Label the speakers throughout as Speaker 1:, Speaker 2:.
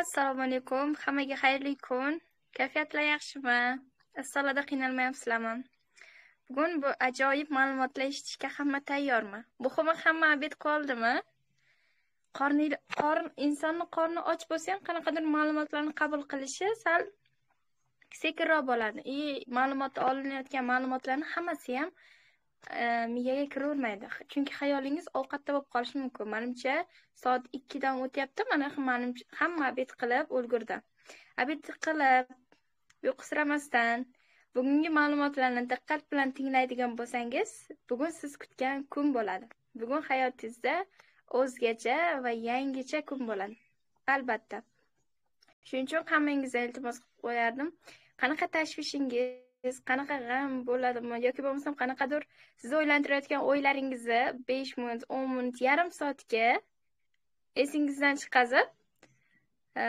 Speaker 1: assalomu alaykum hammaga xayrli kun kayfiyatlar yaxshimi issiqlarda qiynalmayapsizlarmi bugun bu ajoyib ma'lumotlar eshitishga hamma tayyormi muhimi hamma obed qoldimi qorni qorin insonni qorni och bo'lsa ham qanaqadir ma'lumotlarni qabul qilishi sal sekinroq bo'ladi и ma'lumot olinayotgan ma'lumotlarni hammasi ham miyaga kiravermaydi chunki xayolingiz ovqatda bo'lib qolishi mumkin manimcha soat ikkidan o'tyapti mana hamma obed qilib ulgurdi obed qilib uyqusiramasdan bugungi ma'lumotlarni diqqat bilan tinglaydigan bo'lsangiz bugun siz kutgan kun bo'ladi bugun hayotingizda o'zgacha va yangicha kun bo'ladi albatta shuning uchun hammangizga iltimos qilib qo'yardim qanaqa tashvishingiz siz qanaqa g'am bo'ladimi yoki bo'lmasam qanaqadir sizni o'ylantirayotgan o'ylaringizni besh minut o'n minut yarim soatga esingizdan chiqazib e,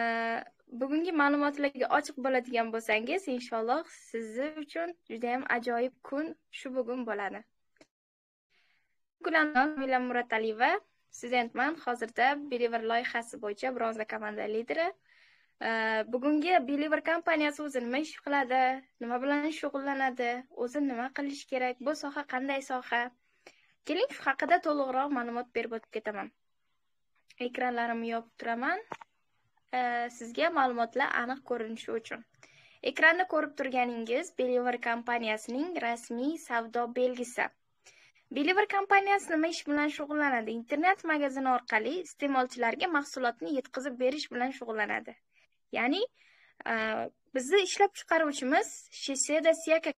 Speaker 1: bugungi ma'lumotlarga ochiq bo'ladigan bo'lsangiz inshaalloh siz uchun judayam ajoyib kun shu bugun bo'ladi mila murataliyeva studentman hozirda believer loyihasi bo'yicha bronza komanda lideri Э, bugungi believer kompaniyasi o'zi nima ish qiladi nima bilan shug'ullanadi o'zi nima qilish kerak bu soha qanday soha keling shu haqida to'liqroq ma'lumot berib o'tib ketaman ekranlarimni yopib turaman э, sizga ma'lumotlar aniq ko'rinishi uchun ekranda ko'rib turganingiz believer kompaniyasining rasmiy savdo belgisi Believer kompaniyasi nima ish bilan shug'ullanadi? Internet magazini orqali iste'molchilarga mahsulotni yetkazib berish bilan shug'ullanadi. ya'ni bizni ishlab chiqaruvchimiz shiseda siyaka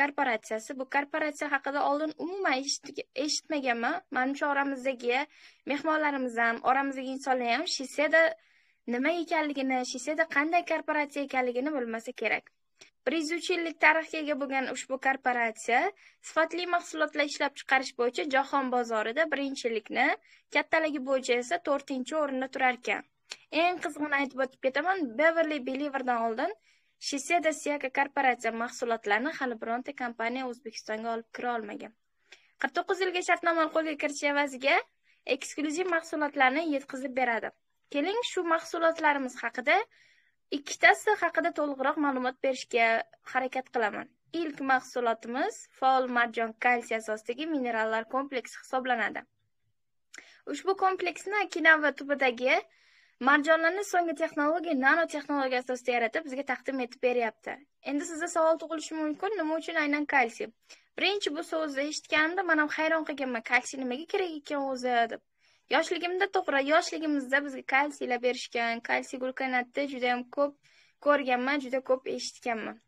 Speaker 1: korporatsiyasi bu korporatsiya haqida oldin umuman eshitmaganman manimcha oramizdagi mehmonlarimiz ham oramizdagi insonlar ham shiseda nima ekanligini shiseda qanday korporatsiya ekanligini bilmasa kerak bir yuz uch yillik tarixga ega bo'lgan ushbu korporatsiya sifatli mahsulotlar ishlab chiqarish bo'yicha jahon bozorida birinchilikni kattaligi bo'yicha esa to'rtinchi o'rinda turar ekan eng qizig'ini aytib o'tib ketaman beverli beliverdan oldin shiseda siaka korporatsiya mahsulotlarini hali bironta kompaniya o'zbekistonga olib kira olmagan qirq to'qqiz yilga shartnomani qo'lga kiritish evaziga eksklyuziv mahsulotlarni yetkazib beradi keling shu mahsulotlarimiz haqida ikkitasi haqida to'liqroq ma'lumot berishga harakat qilaman ilk mahsulotimiz faol marjon kalsiy asosidagi minerallar kompleksi hisoblanadi ushbu kompleksni kinava tubidagi marjonlarni so'nggi texnologiya nanotexnologiya asosida yaratib bizga taqdim etib beryapti endi sizda savol tug'ilishi mumkin nima uchun aynan kalsiy birinchi bu so'zni eshitganimda man ham hayron qolganman kalsiy nimaga kerak ekan o'zi deb yoshligimda to'g'ri yoshligimizda bizga kalsiylar berishgan kalsiy glukanatni juda ko'p ko'rganman juda ko'p eshitganman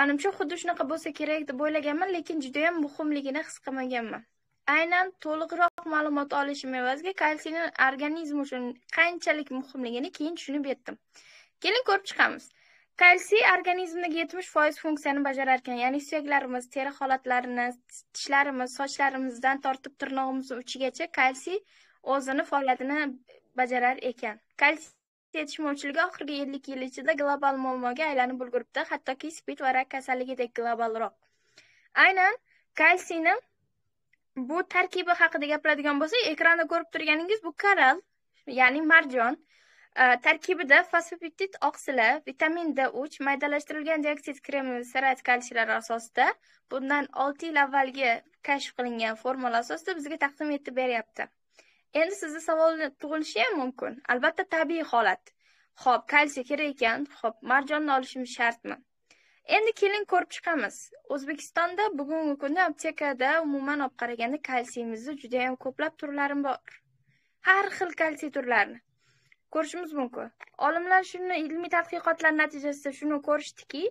Speaker 1: manimcha xuddi shunaqa bo'lsa kerak deb o'ylaganman lekin judayam muhimligini his qilmaganman aynan to'liqroq ma'lumot olishim evaziga kalsiyning organizm uchun qanchalik muhimligini keyin tushunib yetdim keling ko'rib chiqamiz kalsiy organizmdagi yetmish foiz funksiyani bajarar ekan ya'ni suyaklarimiz teri holatlarini tishlarimiz sochlarimizdan tortib tirnog'imiz uchigacha kalsiy o'zini faoliyatini bajarar ekan kalsiy yetishmovchiligi oxirgi ellik yil ichida global muammoga aylanib ulguribdi hattoki spid va rak kasalligidek globalroq aynan kalsiyni Bu tarkibi haqida gapiradigan bo'lsak, ekranda ko'rib turganingiz bu koral, ya'ni marjon. Tarkibida fosfopeptid oqsili, vitamin D3, maydalashtirilgan dioksid kremi sarat kalsiylar asosida bundan 6 yil avvalgi kashf qilingan formula asosida bizga taqdim etib beryapti. Endi sizda savol tug'ilishi ham mumkin. Albatta tabiiy holat. Xo'p, kalsiy kerak ekan. Xo'p, marjonni olishim shartmi? endi keling ko'rib chiqamiz o'zbekistonda bugungi kunda aptekada umuman olib qaraganda kalsiyimizni judayam ko'plab turlari bor har xil kalsiy turlarini ko'rishimiz mumkin olimlar shuni ilmiy tadqiqotlar natijasida shuni ko'rishdiki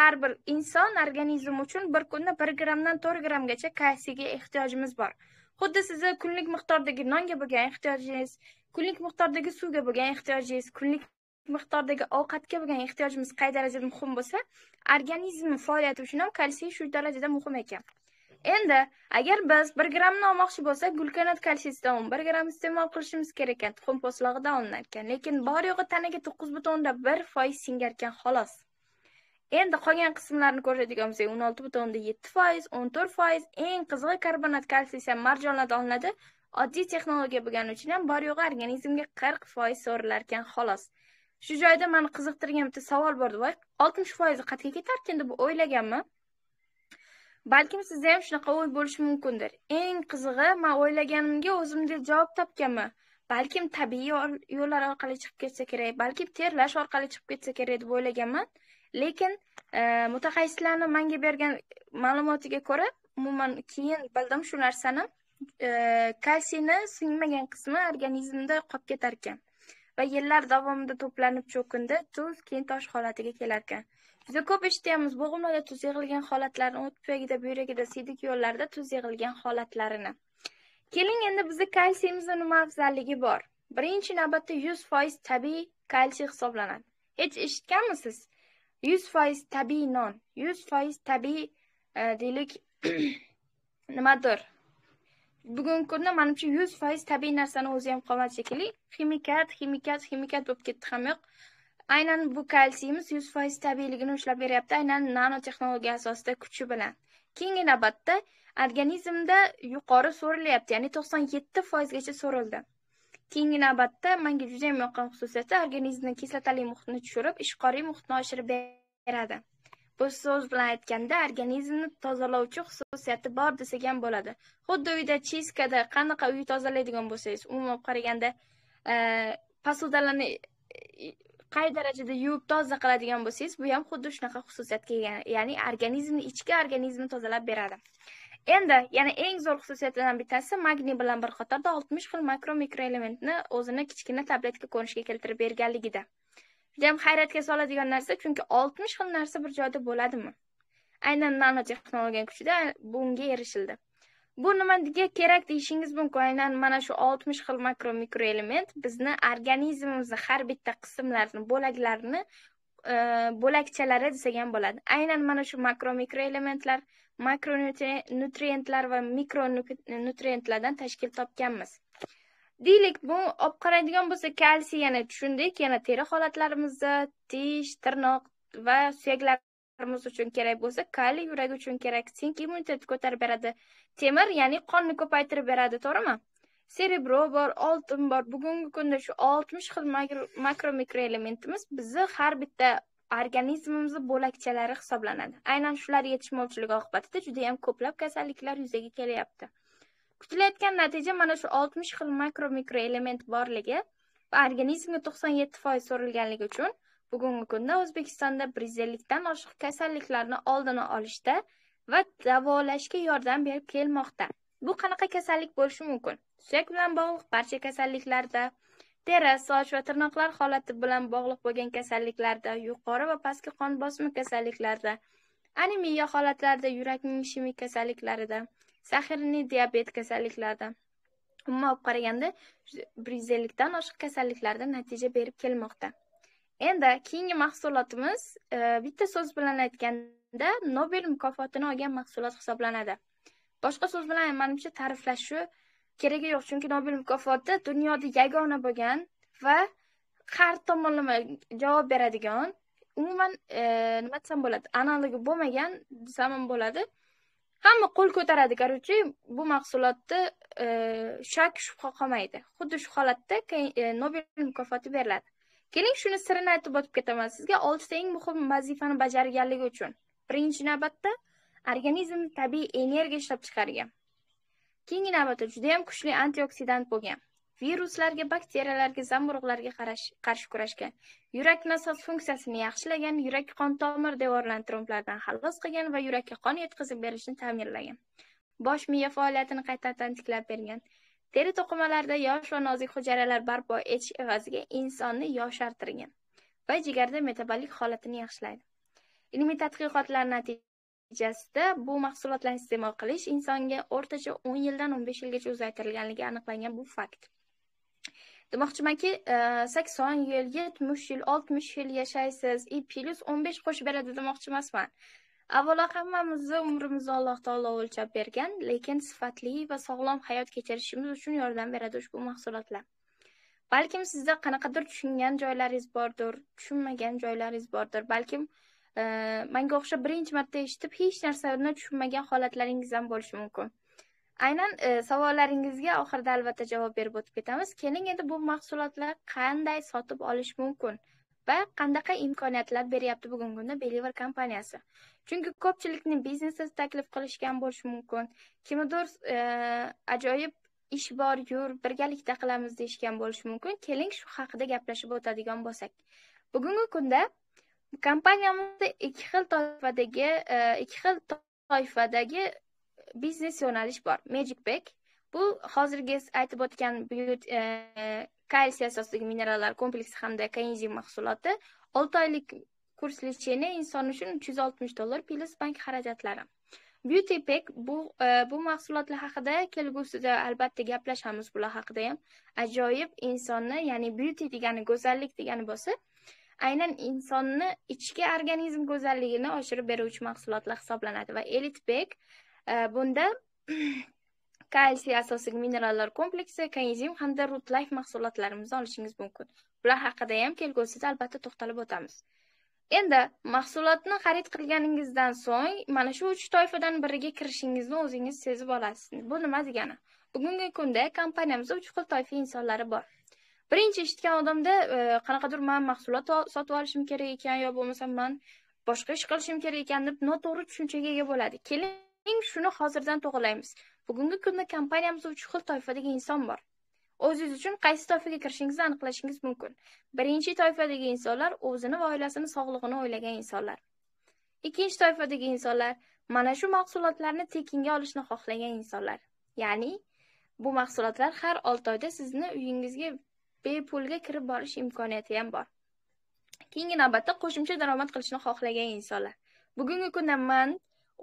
Speaker 1: har bir inson organizmi uchun bir kunda bir grammdan to'rt grammgacha kalsiyga ehtiyojimiz bor xuddi sizni kunlik miqdordagi nonga bo'lgan ehtiyojingiz kunlik miqdordagi suvga bo'lgan ehtiyojingiz kunlik miqdordagi ovqatga bo'lgan ehtiyojimiz qay darajada muhim bo'lsa organizmni faoliyati uchun ham kalsiy shu darajada muhim ekan endi agar biz bir grammni olmoqchi bo'lsak gulkanat kalsiysidan o'n bir gramm iste'mol qilishimiz kerak ekan tuxum po'stlog'idan ekan lekin bor yo'g'i tanaga to'qqiz butun o'ndan bir foiz ekan xolos endi qolgan qismlarni ko'rsatadigan bo'lsak o'n olti butun o'ndan yetti foiz o'n to'rt foiz eng qizig'i karbonat kalsiy ham marjonlardan olinadi oddiy texnologiya bo'lgani uchun ham bor yo'g'i organizmga qirq foiz so'rilarkan xolos shu joyda mani qiziqtirgan bitta savol bor voy oltmish foizi qayerga ketarkan deb o'ylaganman balkim sizda ham shunaqa o'y bo'lishi mumkindir eng qizig'i man o'ylaganimga o'zimda javob topganman balkim tabiiy yo'llar orqali chiqib ketsa kerak balki terlash orqali chiqib ketsa kerak deb o'ylaganman lekin e, mutaxassislarni manga bergan ma'lumotiga ko'ra umuman keyin bildim shu narsani e, kalsiyni singmagan qismi organizmda qolib ketar ekan va yillar davomida to'planib cho'kindi, tuz keyin tosh holatiga kelarkan. Juda ko'p eshityapmiz bo'g'imlarda tuz yig'ilgan holatlarini, o't puyagida, buyragida siydik yo'llarida tuz yig'ilgan holatlarini. Keling endi bizda kalsiyimizning nima afzalligi bor? Birinchi navbatda 100% tabiiy kalsiy hisoblanadi. Hech eshitganmisiz? 100% tabiiy non, 100% tabiiy e, deylik nimadir bugungi kunda manimcha yuz foiz tabiiy narsani o'zi ham qolmadi shekilli ximikat ximikat ximikat bo'lib ketdi hamma yoq aynan bu kalsiyimiz yuz foiz tabiiyligini ushlab beryapti aynan texnologiya asosida kuchi bilan keyingi navbatda organizmda yuqori so'rilyapti ya'ni to'qson yetti foizgacha so'rildi keyingi navbatda menga juda yoqqan xususiyati organizmni kislotali muhitni tushirib ishqoriy muhitni oshirib beradi Bir so'z bilan aytganda, organizmni tozalovchi xususiyati bor desak ham bo'ladi. Xuddi uyda chiskada qanaqa uyni tozalaydigan bo'lsangiz, umuman qaraganda, posudalarni e, e, qay darajada yuvib toza qiladigan bo'lsangiz bu ham xuddi shunaqa xususiyatga ega ya'ni organizmni ichki organizmni tozalab beradi endi yana eng zo'r xususiyatidan bittasi magniy bilan bir qatorda oltmish xil makro mikroelementni o'zini kichkina tabletka ko'rinishiga keltirib berganligida juda hayratga soladigan narsa chunki oltmish xil narsa bir joyda bo'ladimi aynan nano texnologiya kuchida bunga erishildi bu nimaga kerak deyishingiz mumkin aynan mana shu oltmish xil makro mikroelement bizni organizmimizni har bitta qismlarini bo'laklarini e, bo'lakchalari desak ham bo'ladi aynan mana shu makro mikroelementlar makronutrientlar va mikronutrientlardan tashkil topganmiz Deylik, bu olib qaraydigan bo'lsak, kalsiy yana tushundik, yana teri holatlarimizda tish, tirnoq va suyaklarimiz uchun kerak bo'lsa, kaliy yurak uchun kerak, sink immunitetni ko'tarib beradi. Temir, ya'ni qonni ko'paytirib beradi, to'g'rimi? Serebro bor, oltin bor. Bugungi kunda shu 60 xil makro mikroelementimiz bizni har bitta organizmimizni bo'lakchalari hisoblanadi. Aynan shular yetishmovchiligi oqibatida juda ham ko'plab kasalliklar yuzaga kelyapti. Kutilayotgan natija mana shu oltmish xil makro mikroelement borligi va organizmga to'qson yetti foiz so'rilganligi uchun bugungi kunda O'zbekistonda ellikdan oshiq kasalliklarni oldini olishda va davolashga yordam berib kelmoqda. Bu qanaqa kasallik bo'lishi mumkin? Suyak bilan bog'liq barcha kasalliklarda, teri, soch va tirnoqlar holati bilan bog'liq bo'lgan kasalliklarda, yuqori va pastki qon bosimi kasalliklarida anemiya holatlarida, yurakning ishemik kasalliklarida, saxirniy diabet kasalliklaridan umuman olib qaraganda bir yuz ellikdan oshiq kasalliklarda natija berib kelmoqda endi keyingi mahsulotimiz e, bitta so'z bilan aytganda nobel mukofotini olgan mahsulot hisoblanadi boshqa so'z bilan manimcha ta'riflash keragi yo'q chunki nobel mukofoti dunyoda yagona bo'lgan va har tomonlama javob beradigan umuman e, nima desam bo'ladi analogi bo'lmagan desam ham bo'ladi hamma qo'l ko'taradi короче bu mahsulotni e, shak shubha qolmaydi xuddi shu holatda e, nobel mukofoti beriladi keling shuni sirini aytib o'tib ketaman sizga oltita eng muhim vazifani bajarganligi uchun birinchi navbatda organizm tabiiy energiya ishlab chiqargan keyingi navbatda judayam kuchli antioksidant bo'lgan viruslarga bakteriyalarga zamburug'larga qarshi kurashgan yurak nasos funksiyasini yaxshilagan yurak qon tomir devorlarini tromblardan xalos qilgan va yurakka qon yetkazib berishni ta'minlagan bosh miya faoliyatini qaytadan tiklab bergan teri to'qimalarida yosh va nozik hujayralar barpo etish evaziga insonni yoshartirgan va jigarda metabolik holatini yaxshilaydi ilmiy tadqiqotlar natijasida bu mahsulotlarni iste'mol qilish insonga o'rtacha o'n yildan o'n besh yilgacha uzaytirilganligi aniqlangan bu fakt demoqchimanki e, sakson yil yetmish yil oltmish yil yashaysiz и e, plyus o'n besh qo'shib beradi demoqchi emasman avvalo hammamizni umrimizni alloh taolo o'lchab bergan lekin sifatli va sog'lom hayot kechirishimiz uchun yordam beradi ushbu mahsulotlar balkim sizda qanaqadir tushungan joylaringiz bordir tushunmagan joylaringiz bordir balkim menga manga o'xshab birinchi marta eshitib hech narsani tushunmagan holatlaringiz ham bo'lishi mumkin aynan e, savollaringizga oxirida albatta javob berib o'tib ketamiz keling endi bu mahsulotlar qanday sotib olish mumkin va qanaqa imkoniyatlar beryapti bugungi kunda beliver kompaniyasi chunki ko'pchilikni biznesi taklif qilishgan bo'lishi mumkin kimnidir e, ajoyib ish bor yur birgalikda qilamiz deyishgan bo'lishi mumkin keling shu haqida gaplashib o'tadigan bo'lsak bugungi kunda kompaniyamizda ikki xil toifadagi e, ikki xil toifadagi biznes yo'nalish bor magic bag bu hozirgi aytib o'tgan e, kalsiy asosidagi minerallar kompleksi hamda kainzin mahsuloti olti oylik kurs lecheniya inson uchun uch yuz oltmish dollar plyus bank xarajatlari beauty pack bu e, bu mahsulotlar haqida kelgusida albatta gaplashamiz bular haqida ham ajoyib insonni ya'ni beauty degani go'zallik degani bo'lsa aynan insonni ichki organizm go'zalligini oshirib beruvchi mahsulotlar hisoblanadi va pack bunda kalsiy asosiy minerallar kompleksi kanizim hamda life mahsulotlarimizni olishingiz mumkin bular haqida ham kelgusida albatta to'xtalib o'tamiz endi mahsulotni xarid qilganingizdan so'ng mana shu uch toifadan biriga kirishingizni o'zingiz sezib olasiz bu nima degani bugungi kunda kompaniyamizda uch xil toifa insonlari bor birinchi eshitgan odamda e, qanaqadir man mahsulot sotib olishim kerak ekan yo bo'lmasam man boshqa ish qilishim kerak ekan deb noto'g'ri tushunchaga ega bo'ladi keling shuni hozirdan to'g'rilaymiz bugungi kunda kompaniyamizda uch xil toifadagi inson bor o'zingiz uchun qaysi toifaga kirishingizni aniqlashingiz mumkin birinchi toifadagi insonlar o'zini va oilasini sog'lig'ini o'ylagan insonlar ikkinchi toifadagi insonlar mana shu mahsulotlarni tekinga olishni xohlagan insonlar ya'ni bu mahsulotlar har 6 oyda sizni uyingizga bepulga kirib borish imkoniyati ham bor keyingi navbatda qo'shimcha daromad qilishni xohlagan insonlar bugungi kunda men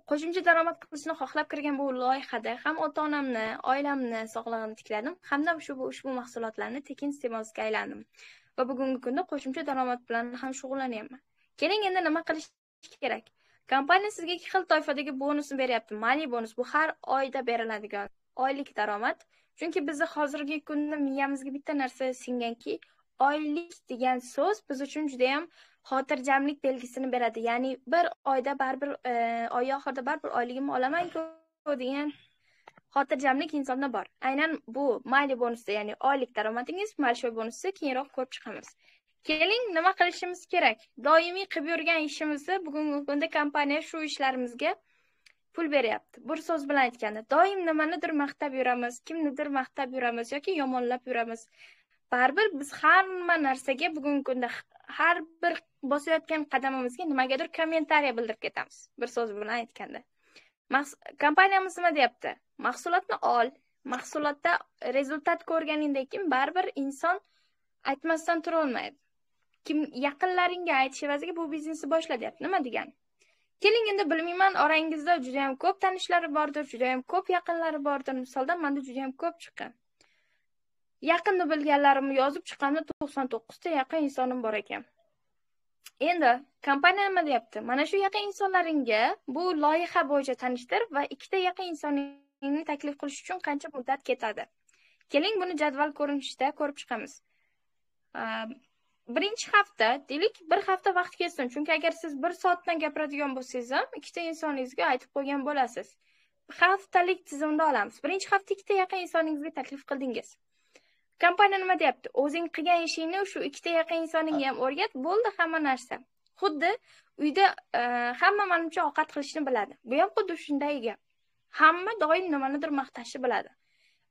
Speaker 1: qo'shimcha daromad qilishni xohlab kirgan bu loyihada ham ota onamni oilamni sog'lig'ini tikladim hamda shu ushbu mahsulotlarni tekin iste'molga aylandim va bugungi kunda qo'shimcha daromad bilan ham shug'ullanyapman keling endi nima qilish kerak kompaniya sizga ikki xil toifadagi bonusni beryapti mali bonus bu har oyda beriladigan oylik daromad chunki bizni hozirgi kunda miyamizga bitta narsa singanki oylik degan so'z biz uchun juda yam xotirjamlik belgisini beradi ya'ni bir oyda baribir e, oy oxirida baribir oyligimni olamanku degan xotirjamlik insonda bor aynan bu mayli bonusda ya'ni oylik daromadingiz большой bonusni keyinroq ko'rib chiqamiz keling nima qilishimiz kerak doimiy qilib yurgan ishimizni bugungi kunda kompaniya shu ishlarimizga pul beryapti bir so'z bilan aytganda doim nimanidir maqtab yuramiz kimnidir maqtab yuramiz yoki yomonlab yuramiz baribir biz hamma narsaga bugungi kunda har bir bosayotgan qadamimizga nimagadir kommentariya bildirib ketamiz bir so'z bilan aytganda kompaniyamiz nima deyapti mahsulotni ol mahsulotda rezultat ko'rganingdan keyin baribir inson aytmasdan turolmaydi kim yaqinlaringga aytish evaziga bu biznesni boshla deyapti nima degani keling endi bilmayman orangizda judayam ko'p tanishlari bordir judayam ko'p yaqinlari bordir misoldan manda judayam ko'p chiqqan yaqinni bilganlarimni yozib chiqqanda to'qson to'qqizta yaqin insonim bor ekan endi kompaniya nima deyapti mana shu yaqin insonlaringga bu loyiha bo'yicha tanishtir va ikkita yaqin insoningni taklif qilish uchun qancha muddat ketadi keling buni jadval ko'rinishida ko'rib chiqamiz birinchi hafta deylik bir hafta vaqt ketsin chunki agar siz bir soatdan gapiradigan bo'lsangiz ham ikkita insoningizga aytib qo'ygan bo'lasiz haftalik tizimda olamiz birinchi hafta ikkita yaqin insoningizga taklif qildingiz kompaniya nima deyapti o'zing qilgan ishingni shu ikkita yaqin insoningga ham o'rgat bo'ldi hamma narsa xuddi uyda e, hamma manimcha ovqat qilishni biladi bu ham xuddi shunday gap hamma doim nimanidir maqtashni biladi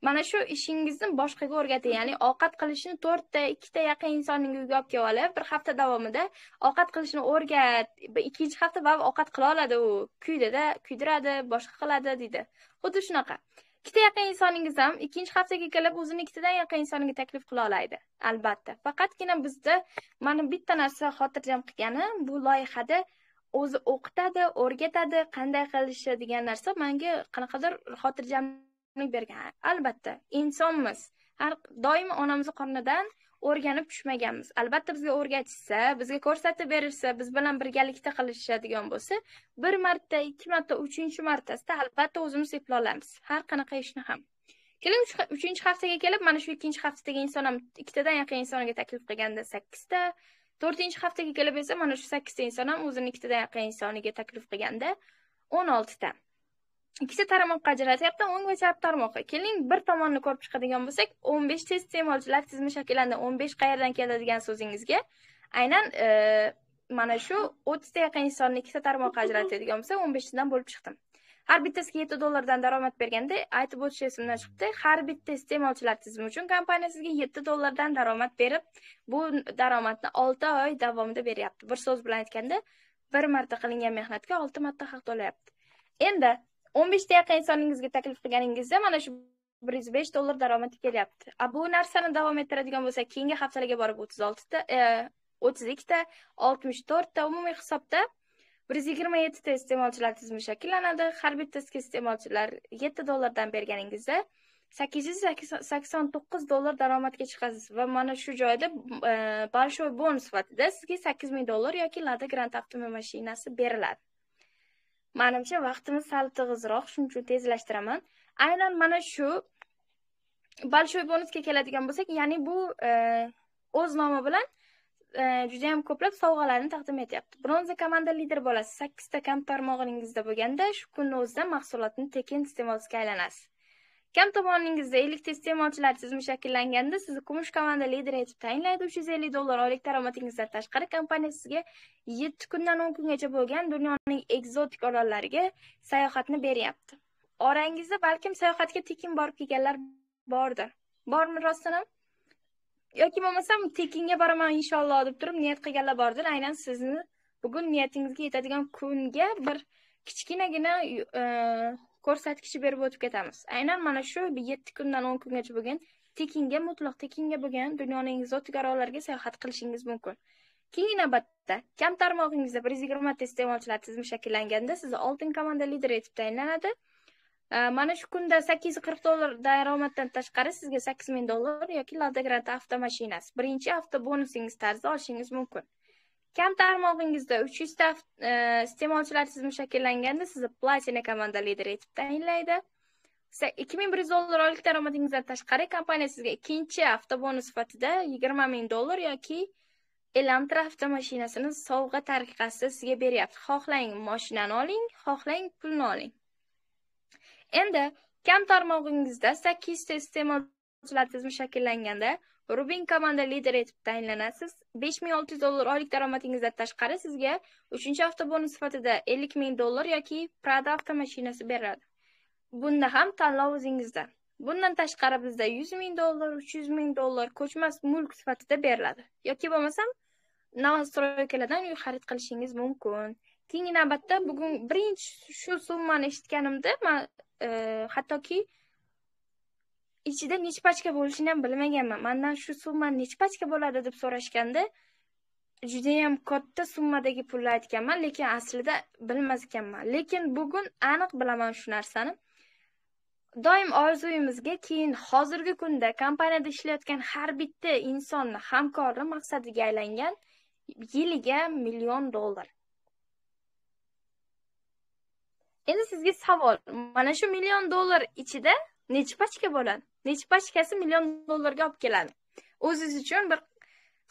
Speaker 1: mana shu ishingizni boshqaga o'rgating ya'ni ovqat qilishni to'rtta ikkita yaqin insoningni uyga olib kelib olib bir hafta davomida ovqat qilishni o'rgat ikkinchi hafta baribir ovqat qila oladi u kuydida kuydiradi boshqa qiladi deydi xuddi shunaqa ikkita yaqin insoningiz ham ikkinchi haftaga kelib o'zini ikkitadan yaqin insoniga taklif qila oladi albatta faqatgina bizda mana bitta narsa xotirjam qilgani bu loyihada o'zi o'qitadi o'rgatadi qanday qilishi degan narsa manga qanaqadir xotirjamlik bergan albatta insonmiz har doim onamizni qornidan o'rganib tushmaganmiz albatta bizga o'rgatishsa bizga ko'rsatib berilsa biz bilan birgalikda qilishadigan bo'lsa bir marta ikki marta uchinchi martasida albatta o'zimiz eplay olamiz har qanaqa ishni ham keling uchinchi haftaga kelib mana shu ikkinchi haftadagi inson ham ikkitadan yaqin insonga taklif qilganda sakkizta to'rtinchi haftaga kelib esa mana shu sakkizta inson ham o'zini ikkitadan yaqin insoniga taklif qilganda o'n oltita ikkita tarmoqqa ajratyapti o'ng va chap tarmoqqa keling bir tomonni ko'rib chiqadigan bo'lsak o'n beshta iste'molchilar tizimi shakllandi o'n besh qayerdan keldi degan so'zingizga aynan e, mana shu o'ttizta yaqin insonni ikkita tarmoqqa ajratadigan bo'lsa o'n beshtadan bo'lib chiqdim har bittasiga yetti dollardan daromad berganda aytib o'tish esimdan chiqdi har bitta iste'molchilar tizimi uchun kompaniya sizga yetti dollardan daromad berib bu daromadni olti oy davomida beryapti bir so'z bilan aytganda bir marta qilingan mehnatga olti marta haq to'layapti endi o'n beshta yaqin insoningizga taklif qilganingizda mana shu bir yuz besh dollar daromad kelyapti a bu narsani davom ettiradigan bo'lsak keyingi haftalarga borib o'ttiz oltita e, o'ttiz ikkita oltmish to'rtta umumiy hisobda bir yuz yigirma yettita iste'molchilar tizimi shakllanadi har bittasiga iste'molchilar yetti dollardan berganingizda sakkiz yuz sakson to'qqiz dollar daromadga chiqasiz va mana shu joyda e, большой bon sifatida sizga sakkiz ming dollar yoki lada grant avtomobil mashinasi beriladi manimcha vaqtimiz sal tig'izroq shuning uchun tezlashtiraman aynan mana shu большой bonusga keladigan bo'lsak ya'ni bu e, o'z nomi bilan e, juda yam ko'plab sovg'alarni taqdim etyapti bronza komanda lider bo'lasiz sakkizta kamp tarmog'ingizda bo'lganda shu kunni o'zida mahsulotni tekin iste'molchisiga aylanasiz Kam tomoningizda ellikta iste'molchilar tizimi shakllanganda sizni kumush komanda lideri etib tayinlaydi. 350 dollar oylik daromadingizdan tashqari kompaniya sizga 7 kundan 10 kungacha bo'lgan dunyoning ekzotik orollariga sayohatni beryapti. Orangizda balkim sayohatga tekin borib kelganlar bordir. Bormi ham Yoki bo'lmasam tekinga boraman inshaalloh deb turib niyat qilganlar bordir. Aynan sizni bugun niyatingizga yetadigan kunga bir kichkinagina e, ko'rsatkichi berib o'tib ketamiz aynan mana shu yetti kundan o'n kungacha bo'lgan tekinga mutloq tekinga bo'lgan dunyoning ekzotik orollariga sayohat qilishingiz mumkin keyingi navbatda kam tarmog'ingizda bir yuz yigirmata iste'molchilar tizimi shakllanganda sizni oltin komanda lideri etib tayinlanadi mana shu kunda sakkiz yuz qirq dollar daromaddan tashqari sizga sakkiz ming dollar yoki lada granta avtomashinasi birinchi avto bonusingiz tarzida olishingiz mumkin kam tarmog'ingizda uch yuzta e, iste'molchilar tizimi shakllanganda sizni platina komanda lideri etib tayinlaydi ikki ming bir yuz dollar oylik daromadingizdan tashqari kompaniya sizga ikkinchi avtobonus sifatida yigirma ming dollar yoki elantra avtomashinasini sovg'a tariqasida sizga beryapti xohlang moshinani oling xohlang pulni oling endi kam tarmog'ingizda sakkizta iste'molchilar tizimi shakllanganda Rubin komanda lideri etib tayinlanasiz. 5600 dollar oylik daromadingizdan tashqari sizga 3-avtobonus sifatida 50000 dollar yoki Prada avtomashinasi beriladi Bunda ham tanlov o'zingizda. Bundan tashqari bizda 100 ming dollar, 300 ming dollar ko'chmas mulk sifatida beriladi. Yoki bo'lmasam novostroykalardan uy xarid qilishingiz mumkin. Keyingi navbatda bugun birinchi shu summani eshitganimda man e, hattoki ichida nechi pachka bo'lishini ham bilmaganman mandan shu summa nechi pachka bo'ladi deb so'rashganda judayam katta summadagi pulni aytganman lekin aslida bilmas ekanman lekin bugun aniq bilaman shu narsani doim orzuyimizga keyin hozirgi kunda kompaniyada ishlayotgan har bitta insonni hamkorni maqsadiga aylangan yiliga million dollar endi sizga savol mana shu million dollar ichida nechi pachka bo'ladi nechi pachkasi million dollarga olib keladi o'zingiz uchun bir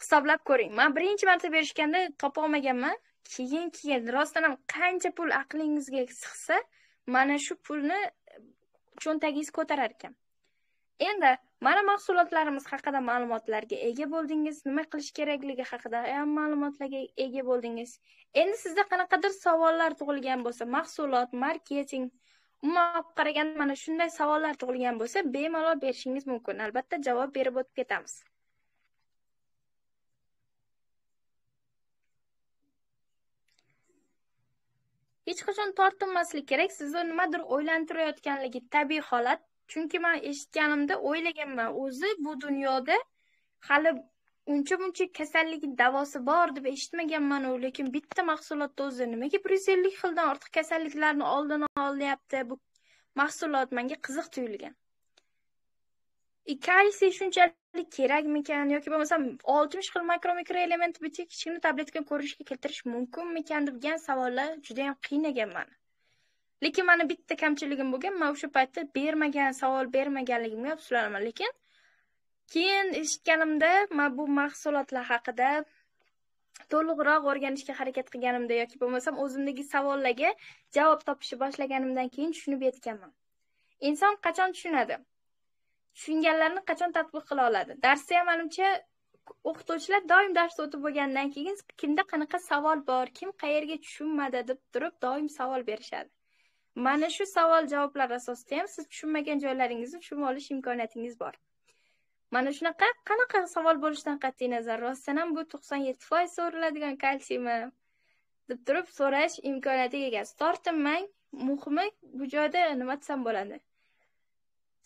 Speaker 1: hisoblab ko'ring man birinchi marta berishganda olmaganman keyin keyin rostdan ham qancha pul aqlingizga sig'sa mana shu pulni cho'ntagingiz ko'tarar ekan endi mana mahsulotlarimiz haqida ma'lumotlarga ega bo'ldingiz nima qilish kerakligi haqida ham ma'lumotlarga ega bo'ldingiz endi sizda qanaqadir savollar tug'ilgan bo'lsa mahsulot marketing umuman olib qaraganda mana shunday savollar tug'ilgan bo'lsa bemalol berishingiz mumkin albatta javob berib o'tib ketamiz hech qachon tortinmaslik kerak sizni nimadir o'ylantirayotganligi tabiiy holat chunki man eshitganimda o'ylaganman o'zi bu dunyoda hali uncha muncha kasallikni davosi bor deb eshitmaganmanu lekin bitta mahsulotni o'zi nimaga bir yuz ellik xildan ortiq kasalliklarni oldini olyapti bu mahsulot menga qiziq tuyulgan kalsiy shunchalik kerakmikan yoki bo'lmasam oltmish xil makro mikro elementni bitta kichkina tabletka ko'rinishga keltirish mumkinmikan degan savollar judayam qiynagan mani lekin mani bitta kamchiligim bo'lgan man o'sha paytda bermagan savol bermaganligimga afsuslanaman lekin keyin eshitganimda man bu mahsulotlar haqida to'liqroq o'rganishga harakat qilganimda yoki bo'lmasam o'zimdagi savollarga javob topishni boshlaganimdan keyin tushunib yetganman inson qachon tushunadi tushunganlarini qachon tatbiq qila oladi darsda ham manimcha o'qituvchilar doim dars o'tib bo'lgandan keyin kimda qanaqa savol bor kim qayerga tushunmadi deb turib doim savol berishadi mana shu savol javoblar asosida ham siz tushunmagan joylaringizni tushunib olish imkoniyatingiz bor mana shunaqa qanaqa savol bo'lishidan qat'iy nazar rostdan ham bu to'qson yetti foiz so'riladigan kalsiymi deb turib so'rash imkoniyatiga egasiz tortinmang muhimi bu joyda nima desam bo'ladi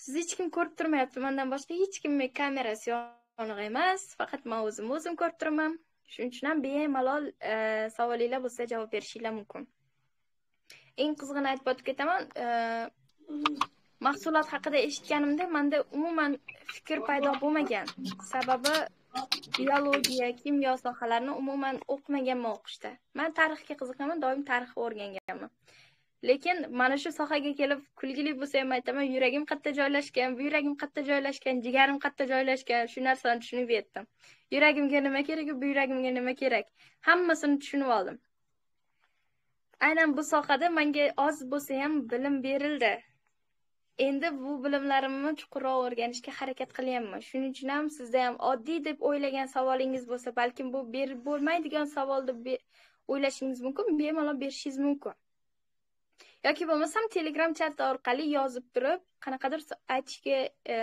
Speaker 1: sizni hech kim ko'rib turmayapti mandan boshqa hech kimni kamerasi yonig'i emas faqat man o'zimni o'zim ko'rib turibman shuning uchun ham bemalol e, savolinglar bo'lsa javob berishinglar mumkin eng qizig'ini aytib o'tib ketaman e, mahsulot haqida eshitganimda manda umuman fikr paydo bo'lmagan sababi biologiya kimyo sohalarini umuman o'qimaganman o'qishda man tarixga qiziqaman doim tarixni o'rganganman lekin mana shu sohaga kelib kulgili bo'lsa ham aytaman yuragim qayerda joylashgan bu yuragim qayerda joylashgan jigarim qayerda joylashgan shu narsani tushunib yetdim yuragimga nima kerak bu yuragimga nima kerak hammasini tushunib oldim aynan bu sohada menga oz bo'lsa ham bilim berildi endi bu bilimlarimni chuqurroq o'rganishga harakat qilyapman shuning uchun ham sizda ham oddiy deb o'ylagan savolingiz bo'lsa balkim bu berib bo'lmaydigan savol deb o'ylashingiz mumkin bemalol berishingiz mumkin yoki bo'lmasam telegram chati orqali yozib turib qanaqadir aytishga e,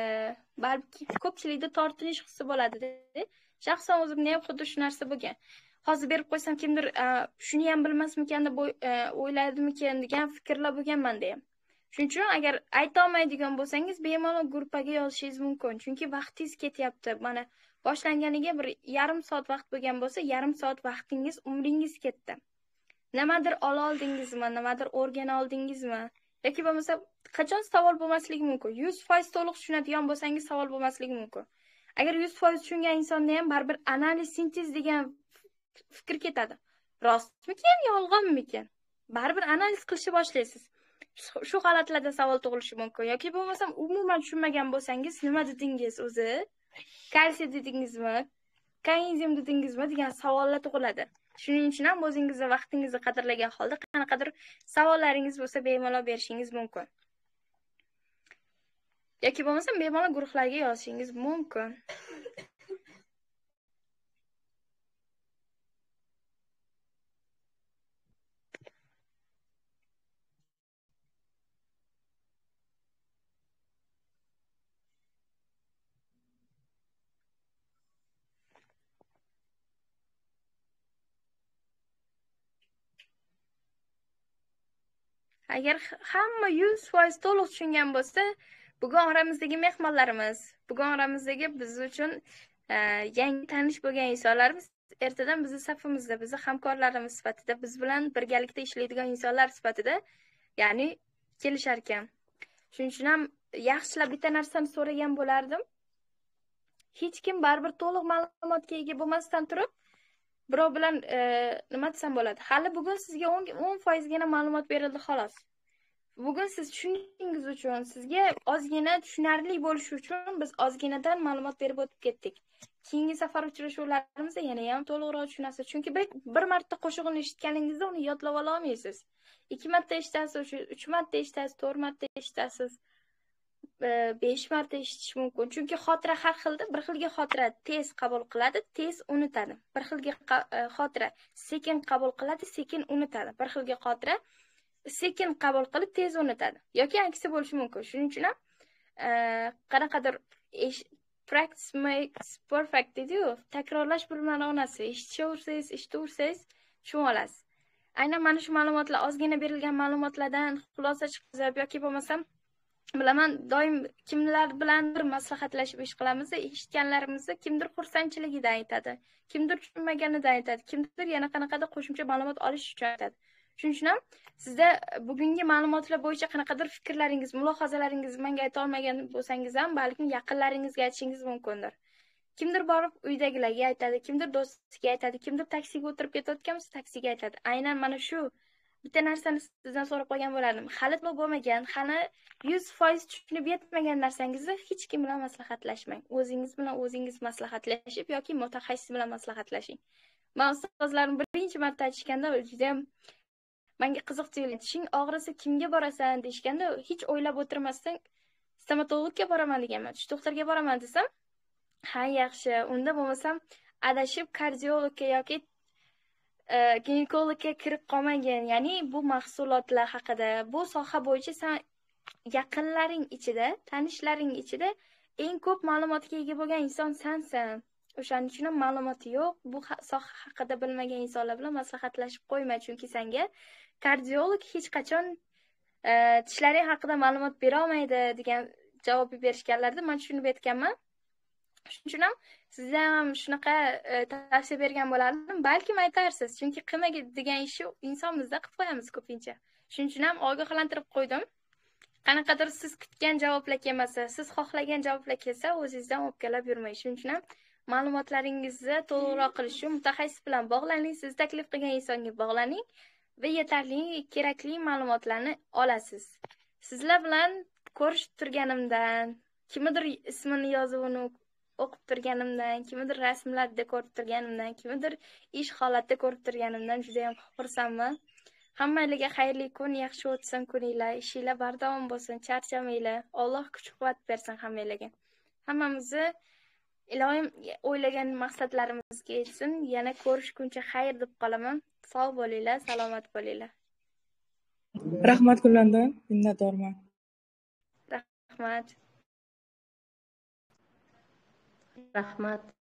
Speaker 1: balki ko'pchilikda tortinish hissi bo'ladida shaxsan o'zimni ham xuddi shu narsa bo'lgan hozir berib qo'ysam kimdir e, shuni ham bilmasmikan deb e, o'yladimikan degan fikrlar bo'lgan manda ham shuning uchun agar aytolmaydigan bo'lsangiz bemalol gruppaga yozishingiz mumkin chunki vaqtingiz ketyapti mana boshlanganiga bir yarim soat vaqt bo'lgan bo'lsa yarim soat vaqtingiz umringiz ketdi nimadir ola oldingizmi nimadir o'rgana oldingizmi yoki bo'lmasa qachon savol bo'lmasligi mumkin yuz foiz to'liq tushunadigan bo'lsangiz savol bo'lmasligi mumkin agar yuz foiz tushungan insonda ham baribir analiz sintez degan fikr ketadi rostmikan yolg'onmikan baribir analiz qilishni boshlaysiz shu holatlarda savol tug'ilishi mumkin yoki bo'lmasam umuman tushunmagan bo'lsangiz nima dedingiz o'zi kalsiy dedingizmi kainzim dedingizmi degan savollar tug'iladi shuning uchun ham o'zingizni vaqtingizni qadrlagan holda qanaqadir savollaringiz bo'lsa bemalol berishingiz mumkin yoki bo'lmasam bemalol guruhlarga yozishingiz mumkin agar hamma yuz foiz to'liq tushungan bo'lsa bugun oramizdagi mehmonlarimiz bugun oramizdagi biz uchun e, yangi tanish bo'lgan insonlarimiz ertadan bizni safimizda bizni hamkorlarimiz sifatida biz bilan birgalikda ishlaydigan insonlar sifatida ya'ni kelishar ekan shuning uchun ham yaxshilab bitta narsani so'ragan bo'lardim hech kim baribir to'liq ma'lumotga ega bo'lmasdan turib birov bilan e, nima desam bo'ladi hali bugun sizga o'n foizgina ma'lumot berildi xolos bugun siz tushunishingiz uchun sizga ozgina tushunarli bo'lishi uchun biz ozginadan ma'lumot berib o'tib ketdik keyingi safar uchrashuvlarimizda yana ham to'liqroq tushunasiz chunki bir, bir marta qo'shig'ini eshitganingizda uni yodlab ololmaysiz ikki marta eshitasiz uch marta eshitasiz to'rt marta eshitasiz besh marta eshitish mumkin chunki xotira har xilda bir xilga xotira tez qabul qiladi tez unutadi bir xilga e, xotira sekin qabul qiladi sekin unutadi bir xilga xotira sekin qabul qilib tez unutadi yoki aksi bo'lishi mumkin shuning uchun ham e, qanaqadir practice makes perfect dediyu takrorlash bir onasi eshitishaversangiz eshitaversangiz tushunib olasiz aynan mana shu ma'lumotlar ozgina berilgan ma'lumotlardan xulosa chiqizib yoki bo'lmasam bilaman doim kimlar bilandir maslahatlashib ish qilamiz eshitganlarimizni kimdir xursandchiligidan aytadi kimdir tushunmaganidan aytadi kimdir yana qanaqadir qo'shimcha ma'lumot olish uchun aytadi shuning uchun ham sizda bugungi ma'lumotlar bo'yicha qanaqadir fikrlaringiz mulohazalaringiz menga ayta olmagan bo'lsangiz ham balkim yaqinlaringizga aytishingiz mumkindir kimdir borib uydagilarga aytadi kimdir do'stiga aytadi kimdir taksiga o'tirib ketayotgan bo'lsa taksiga aytadi aynan mana shu bitta narsani sizdan so'rab qolgan bo'lardim hali halitmi bo'lmagan hali yuz foiz tushunib yetmagan narsangizni hech kim bilan maslahatlashmang o'zingiz bilan o'zingiz maslahatlashib yoki mutaxassis bilan maslahatlashing man ustozlarim birinchi marta aytishganda judayam manga qiziq tuyuldi tishing og'risa kimga borasan deyishganda hech o'ylab o'tirmasdan stomatologga boraman deganman tish doktorga boraman desam ha yaxshi unda bo'lmasam adashib kardiologga yoki ginekologga э, kirib qolmagin ya'ni bu mahsulotlar haqida bu soha bo'yicha san yaqinlaring ichida tanishlaring ichida eng ko'p ma'lumotga ega bo'lgan inson sansan o'shaning uchun ham ma'lumoti yo'q bu soha haqida bilmagan insonlar bilan maslahatlashib qo'yma chunki sanga kardiolog hech qachon e, tishlaring haqida ma'lumot berolmaydi degan javob berishganlarda man tushunib aytganman shuning uchun ham sizga ham shunaqa e, tavsiya bergan bo'lardim balkim aytarsiz chunki qilmagan ishni inson bizda qilib qo'yamiz ko'pincha shuning uchun ham ogohlantirib qo'ydim qanaqadir siz kutgan javoblar kelmasa siz xohlagan javoblar kelsa o'zingizdan o'pkalab yurmang shuning uchun ham ma'lumotlaringizni to'g'riroq qilish uchun mutaxassis bilan bog'laning siz taklif qilgan insonga bog'laning va yetarli kerakli ma'lumotlarni olasiz sizlar bilan ko'rishib turganimdan kimnidir ismini yozib uni o'qib turganimdan kimnidir rasmlarda ko'rib turganimdan kimnidir ish holatda ko'rib turganimdan yam xursandman hammanglarga xayrli kun yaxshi o'tsin kuninglar ishinglar bardavom bo'lsin charchamanglar alloh kuch quvvat bersin hammanglarga hammamizni ilohim o'ylagan maqsadlarimizga yetsin yana ko'rishguncha xayr deb qolaman sog' bo'linglar salomat bo'linglar rahmat gullanda minnatdorman rahmat rahmat